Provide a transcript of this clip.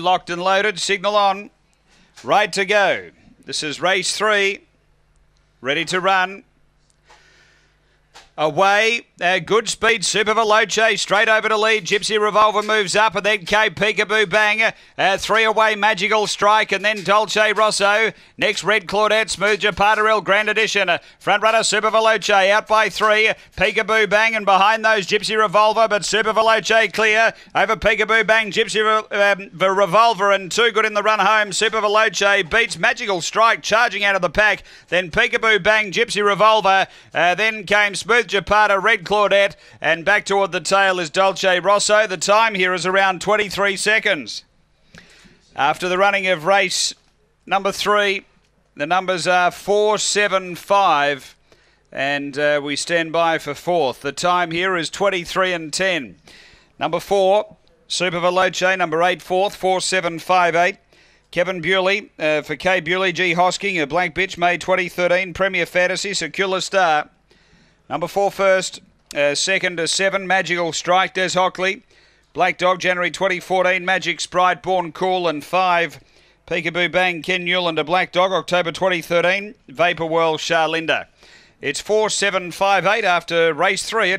Locked and loaded, signal on. Right to go. This is race three. Ready to run. Away, uh, good speed, Super Veloce, straight over to lead. Gypsy Revolver moves up, and then K Peekaboo Bang. Uh, three away, Magical Strike, and then Dolce Rosso. Next, Red Claudette, Smooth Japatarel, Grand Edition. Uh, front runner, Super Veloce, out by three. Peekaboo Bang, and behind those, Gypsy Revolver, but Super Veloce clear. Over Peekaboo Bang, Gypsy Re- um, Revolver, and two good in the run home. Super Veloce beats Magical Strike, charging out of the pack. Then Peekaboo Bang, Gypsy Revolver. Uh, then came Smooth Japata, Red Claudette, and back toward the tail is Dolce Rosso. The time here is around 23 seconds. After the running of race number three, the numbers are 4, 7, 5, and uh, we stand by for fourth. The time here is 23 and 10. Number four, Super Veloce, number eight, fourth, 4, 7, 5, 8. Kevin Bewley uh, for K. Bewley, G. Hosking, a blank bitch, May 2013, Premier Fantasy, Secure Star. Number four first, uh, second to seven, Magical Strike, Des Hockley. Black Dog, January 2014, Magic Sprite, Born Cool, and five, Peekaboo Bang, Ken Newland, a Black Dog, October 2013, Vapor World, Charlinda. It's 4758 after race three.